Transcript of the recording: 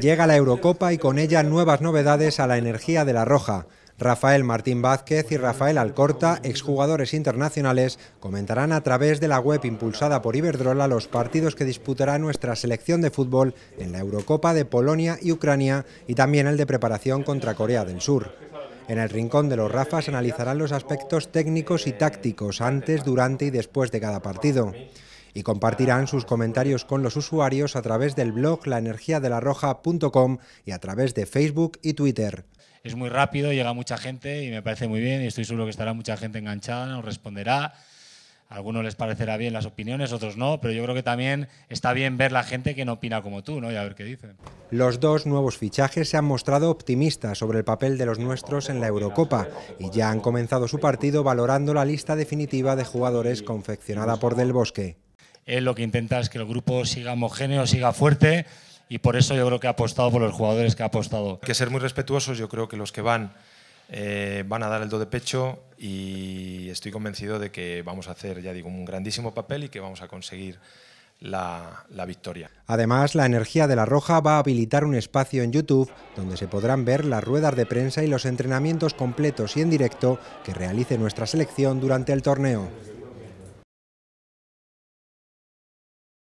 Llega la Eurocopa y con ella nuevas novedades a la energía de la Roja. Rafael Martín Vázquez y Rafael Alcorta, exjugadores internacionales, comentarán a través de la web impulsada por Iberdrola los partidos que disputará nuestra selección de fútbol en la Eurocopa de Polonia y Ucrania y también el de preparación contra Corea del Sur. En el rincón de los Rafas analizarán los aspectos técnicos y tácticos antes, durante y después de cada partido y compartirán sus comentarios con los usuarios a través del blog laenergiadelarroja.com y a través de Facebook y Twitter. Es muy rápido, llega mucha gente y me parece muy bien y estoy seguro que estará mucha gente enganchada, nos responderá. A algunos les parecerá bien las opiniones, otros no, pero yo creo que también está bien ver la gente que no opina como tú, ¿no? Y a ver qué dicen. Los dos nuevos fichajes se han mostrado optimistas sobre el papel de los nuestros en la Eurocopa y ya han comenzado su partido valorando la lista definitiva de jugadores confeccionada por Del Bosque. Él lo que intenta es que el grupo siga homogéneo, siga fuerte y por eso yo creo que ha apostado por los jugadores que ha apostado. Hay que ser muy respetuosos, yo creo que los que van eh, van a dar el do de pecho y estoy convencido de que vamos a hacer, ya digo, un grandísimo papel y que vamos a conseguir la, victoria. Además, la energía de la Roja va a habilitar un espacio en YouTube donde se podrán ver las ruedas de prensa y los entrenamientos completos y en directo que realice nuestra selección durante el torneo.